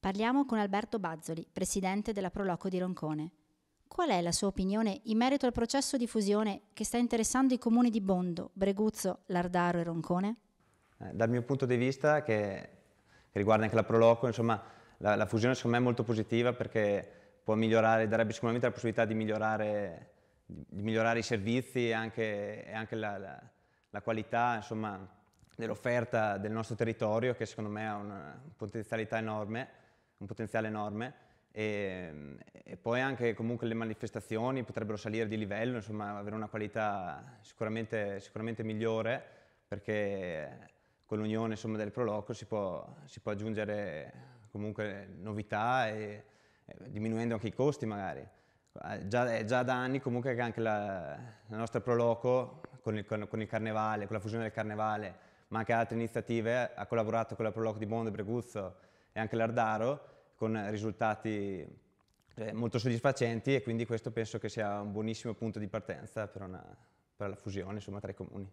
Parliamo con Alberto Bazzoli, presidente della Proloco di Roncone. Qual è la sua opinione in merito al processo di fusione che sta interessando i comuni di Bondo, Breguzzo, Lardaro e Roncone? Eh, dal mio punto di vista, che, che riguarda anche la Proloco, insomma, la, la, fusione secondo me è molto positiva perché può migliorare, darebbe sicuramente la possibilità di migliorare, di migliorare i servizi e anche, e anche la, la, la, qualità dell'offerta del nostro territorio che secondo me ha una potenzialità enorme un potenziale enorme e, e, poi anche comunque le manifestazioni potrebbero salire di livello, insomma avere una qualità sicuramente, sicuramente migliore perché con l'unione del Proloco si può, si può aggiungere comunque novità e, e diminuendo anche i costi magari. Eh, già, è già da anni comunque che anche la, la nostra Proloco con il, con, con il, carnevale, con la fusione del carnevale, ma anche altre iniziative, ha collaborato con la Proloco di Bonde, Breguzzo e anche l'Ardaro con risultati eh, molto soddisfacenti e quindi questo penso che sia un buonissimo punto di partenza per, una, per la fusione insomma, tra i comuni.